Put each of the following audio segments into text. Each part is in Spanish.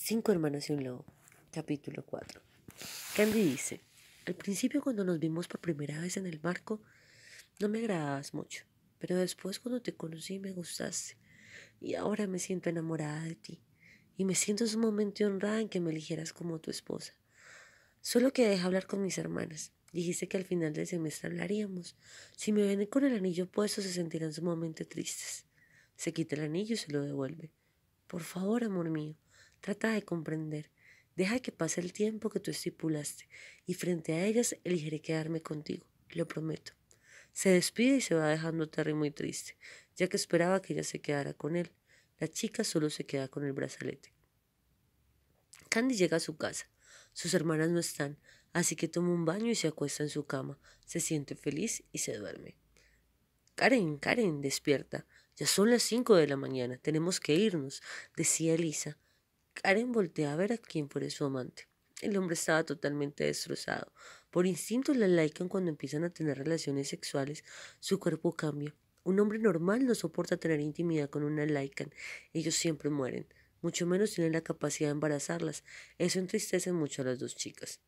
Cinco hermanos y un lobo, capítulo 4. Candy dice, al principio cuando nos vimos por primera vez en el barco, no me agradabas mucho, pero después cuando te conocí me gustaste, y ahora me siento enamorada de ti, y me siento sumamente honrada en que me eligieras como tu esposa. Solo que deja hablar con mis hermanas. Dijiste que al final del semestre hablaríamos. Si me ven con el anillo puesto se sentirán sumamente tristes. Se quita el anillo y se lo devuelve. Por favor, amor mío, Trata de comprender. Deja que pase el tiempo que tú estipulaste y frente a ellas elegiré quedarme contigo, lo prometo. Se despide y se va dejando Terry muy triste, ya que esperaba que ella se quedara con él. La chica solo se queda con el brazalete. Candy llega a su casa. Sus hermanas no están, así que toma un baño y se acuesta en su cama. Se siente feliz y se duerme. Karen, Karen, despierta. Ya son las cinco de la mañana, tenemos que irnos, decía Elisa. Karen voltea a ver a quién fue su amante. El hombre estaba totalmente destrozado. Por instinto la laican cuando empiezan a tener relaciones sexuales, su cuerpo cambia. Un hombre normal no soporta tener intimidad con una laican. Ellos siempre mueren. Mucho menos tienen la capacidad de embarazarlas. Eso entristece mucho a las dos chicas.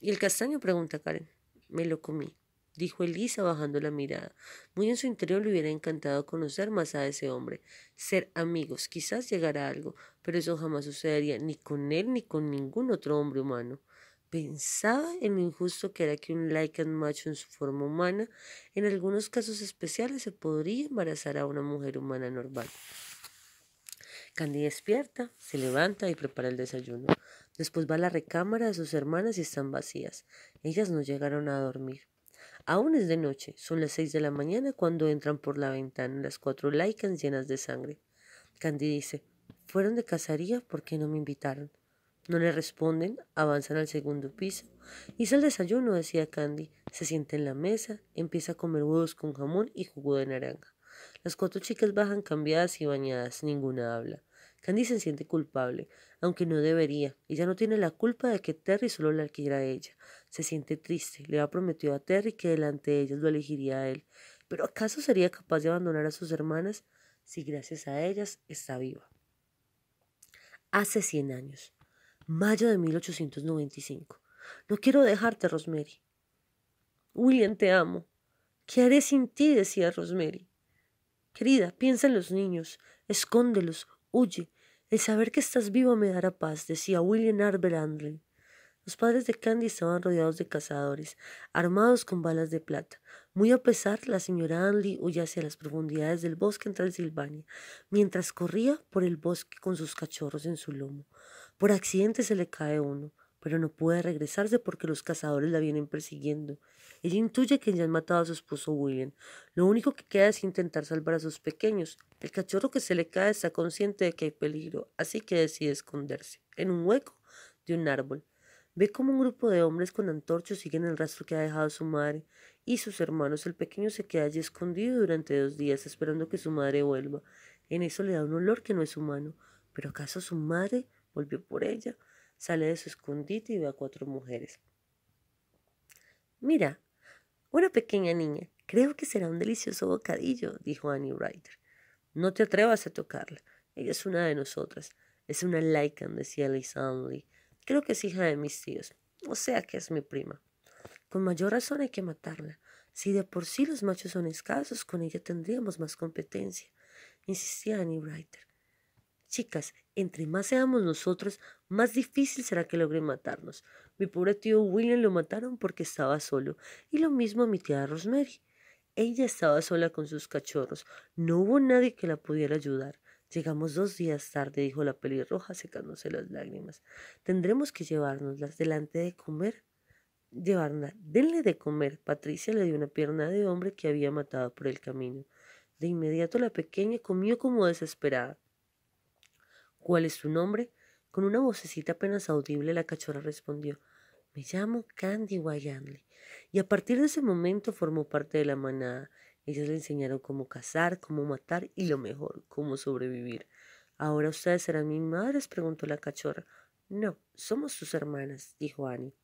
¿Y el castaño? pregunta Karen. Me lo comí dijo Elisa bajando la mirada. Muy en su interior le hubiera encantado conocer más a ese hombre, ser amigos, quizás llegara a algo, pero eso jamás sucedería ni con él ni con ningún otro hombre humano. Pensaba en lo injusto que era que un Lycan macho en su forma humana, en algunos casos especiales, se podría embarazar a una mujer humana normal. Candy despierta, se levanta y prepara el desayuno. Después va a la recámara de sus hermanas y están vacías. Ellas no llegaron a dormir. Aún es de noche, son las seis de la mañana cuando entran por la ventana las cuatro laicas llenas de sangre. Candy dice, fueron de ¿Por porque no me invitaron. No le responden, avanzan al segundo piso. Hice el desayuno, decía Candy. Se sienta en la mesa, empieza a comer huevos con jamón y jugo de naranja. Las cuatro chicas bajan cambiadas y bañadas, ninguna habla. Candy se siente culpable, aunque no debería. Ella no tiene la culpa de que Terry solo la quiera a ella. Se siente triste. Le ha prometido a Terry que delante de ellas lo elegiría a él. ¿Pero acaso sería capaz de abandonar a sus hermanas si gracias a ellas está viva? Hace 100 años, mayo de 1895. No quiero dejarte, Rosemary. William, te amo. ¿Qué haré sin ti? decía Rosemary. Querida, piensa en los niños, escóndelos, Huye, el saber que estás vivo me dará paz, decía William Arber Andley. Los padres de Candy estaban rodeados de cazadores, armados con balas de plata. Muy a pesar, la señora Andley huye hacia las profundidades del bosque en Transilvania, mientras corría por el bosque con sus cachorros en su lomo. Por accidente se le cae uno pero no puede regresarse porque los cazadores la vienen persiguiendo. Ella intuye que ya han matado a su esposo William. Lo único que queda es intentar salvar a sus pequeños. El cachorro que se le cae está consciente de que hay peligro, así que decide esconderse en un hueco de un árbol. Ve como un grupo de hombres con antorchos siguen el rastro que ha dejado su madre y sus hermanos. El pequeño se queda allí escondido durante dos días esperando que su madre vuelva. En eso le da un olor que no es humano. ¿Pero acaso su madre volvió por ella? Sale de su escondite y ve a cuatro mujeres. Mira, una pequeña niña. Creo que será un delicioso bocadillo, dijo Annie Ryder. No te atrevas a tocarla. Ella es una de nosotras. Es una Lycan, decía Liz Creo que es hija de mis tíos. O sea que es mi prima. Con mayor razón hay que matarla. Si de por sí los machos son escasos, con ella tendríamos más competencia, insistía Annie Ryder. Chicas, entre más seamos nosotros, más difícil será que logren matarnos. Mi pobre tío William lo mataron porque estaba solo, y lo mismo mi tía Rosemary. Ella estaba sola con sus cachorros, no hubo nadie que la pudiera ayudar. Llegamos dos días tarde, dijo la pelirroja, secándose las lágrimas. Tendremos que llevárnoslas delante de comer. Llevarla, denle de comer. Patricia le dio una pierna de hombre que había matado por el camino. De inmediato la pequeña comió como desesperada. ¿Cuál es su nombre? Con una vocecita apenas audible la cachorra respondió, me llamo Candy Wyandley. Y a partir de ese momento formó parte de la manada. Ellas le enseñaron cómo cazar, cómo matar y lo mejor, cómo sobrevivir. ¿Ahora ustedes serán mis madres? preguntó la cachorra. No, somos sus hermanas, dijo Annie.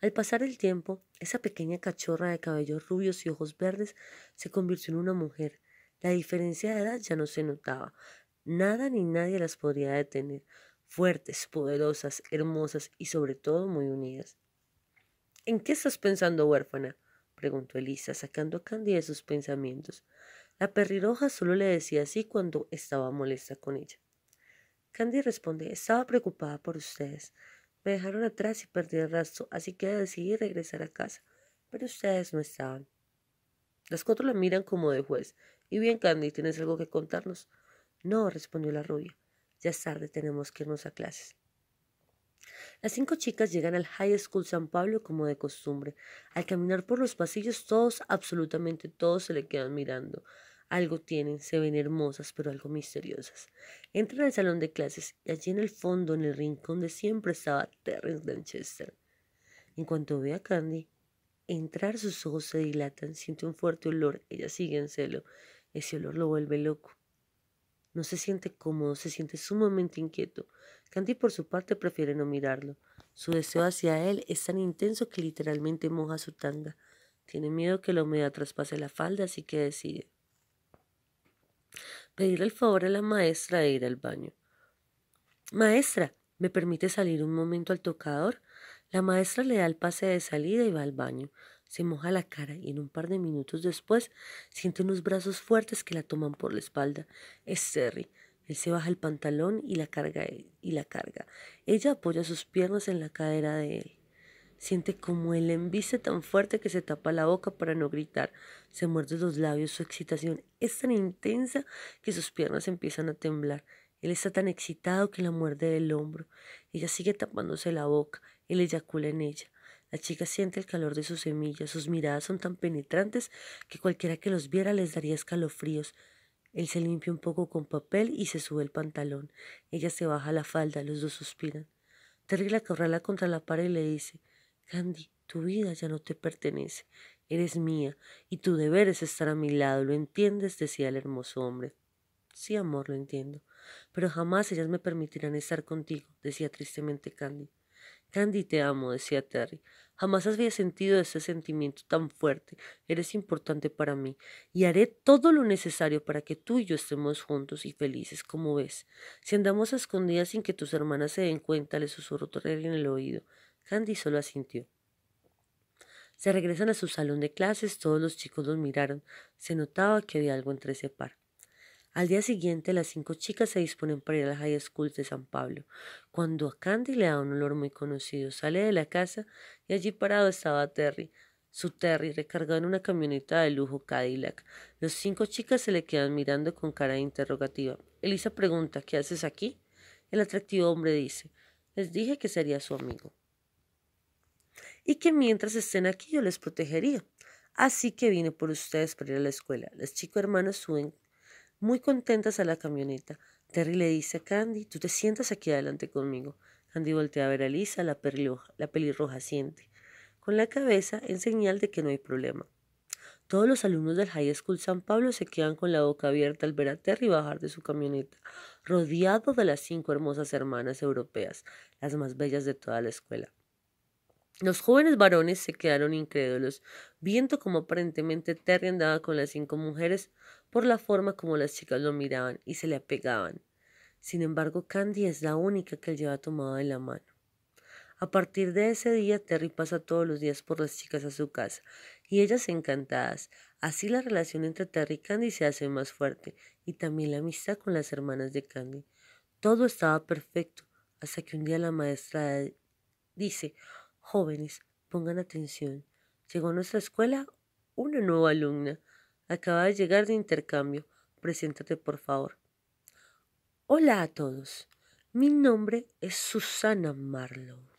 Al pasar el tiempo, esa pequeña cachorra de cabellos rubios y ojos verdes se convirtió en una mujer. La diferencia de edad ya no se notaba. Nada ni nadie las podría detener, fuertes, poderosas, hermosas y sobre todo muy unidas. ¿En qué estás pensando, huérfana? preguntó Elisa, sacando a Candy de sus pensamientos. La perriroja solo le decía así cuando estaba molesta con ella. Candy responde, estaba preocupada por ustedes. Me dejaron atrás y perdí el rastro, así que decidí regresar a casa, pero ustedes no estaban. Las cuatro la miran como de juez. Y bien, Candy, ¿tienes algo que contarnos? No, respondió la rubia. Ya es tarde, tenemos que irnos a clases. Las cinco chicas llegan al High School San Pablo como de costumbre. Al caminar por los pasillos, todos, absolutamente todos, se le quedan mirando. Algo tienen, se ven hermosas, pero algo misteriosas. Entran al salón de clases y allí en el fondo, en el rincón de siempre, estaba Terrence Lanchester. En cuanto ve a Candy entrar, sus ojos se dilatan, siente un fuerte olor, ella sigue en celo. Ese olor lo vuelve loco. No se siente cómodo, se siente sumamente inquieto. Candy por su parte prefiere no mirarlo. Su deseo hacia él es tan intenso que literalmente moja su tanga. Tiene miedo que la humedad traspase la falda, así que decide pedirle el favor a la maestra de ir al baño. Maestra, ¿me permite salir un momento al tocador? La maestra le da el pase de salida y va al baño se moja la cara y en un par de minutos después siente unos brazos fuertes que la toman por la espalda. Es Terry. Él se baja el pantalón y la carga y la carga. Ella apoya sus piernas en la cadera de él. Siente como él enviste tan fuerte que se tapa la boca para no gritar. Se muerde los labios. Su excitación es tan intensa que sus piernas empiezan a temblar. Él está tan excitado que la muerde del hombro. Ella sigue tapándose la boca. Él eyacula en ella. La chica siente el calor de sus semillas, sus miradas son tan penetrantes que cualquiera que los viera les daría escalofríos. Él se limpia un poco con papel y se sube el pantalón. Ella se baja la falda, los dos suspiran. Terry la corrala contra la pared y le dice, Candy, tu vida ya no te pertenece, eres mía, y tu deber es estar a mi lado, ¿lo entiendes? decía el hermoso hombre. Sí, amor, lo entiendo, pero jamás ellas me permitirán estar contigo, decía tristemente Candy. Candy, te amo, decía Terry. Jamás había sentido ese sentimiento tan fuerte. Eres importante para mí y haré todo lo necesario para que tú y yo estemos juntos y felices, como ves. Si andamos a escondidas sin que tus hermanas se den cuenta, le susurró Terry en el oído. Candy solo asintió. Se regresan a su salón de clases, todos los chicos los miraron. Se notaba que había algo entre ese par. Al día siguiente, las cinco chicas se disponen para ir a la high school de San Pablo, cuando a Candy le da un olor muy conocido. Sale de la casa y allí parado estaba Terry, su Terry, recargado en una camioneta de lujo Cadillac. Las cinco chicas se le quedan mirando con cara interrogativa. Elisa pregunta, ¿qué haces aquí? El atractivo hombre dice, les dije que sería su amigo. Y que mientras estén aquí yo les protegería. Así que vine por ustedes para ir a la escuela. Las chicos hermanos suben muy contentas a la camioneta, Terry le dice a Candy, tú te sientas aquí adelante conmigo. Candy voltea a ver a Lisa, la, la pelirroja siente, con la cabeza en señal de que no hay problema. Todos los alumnos del High School San Pablo se quedan con la boca abierta al ver a Terry bajar de su camioneta, rodeado de las cinco hermosas hermanas europeas, las más bellas de toda la escuela. Los jóvenes varones se quedaron incrédulos, viendo como aparentemente Terry andaba con las cinco mujeres por la forma como las chicas lo miraban y se le apegaban. Sin embargo, Candy es la única que él lleva tomado de la mano. A partir de ese día, Terry pasa todos los días por las chicas a su casa, y ellas encantadas. Así la relación entre Terry y Candy se hace más fuerte, y también la amistad con las hermanas de Candy. Todo estaba perfecto, hasta que un día la maestra dice, jóvenes, pongan atención, llegó a nuestra escuela una nueva alumna, Acaba de llegar de intercambio. Preséntate, por favor. Hola a todos. Mi nombre es Susana Marlowe.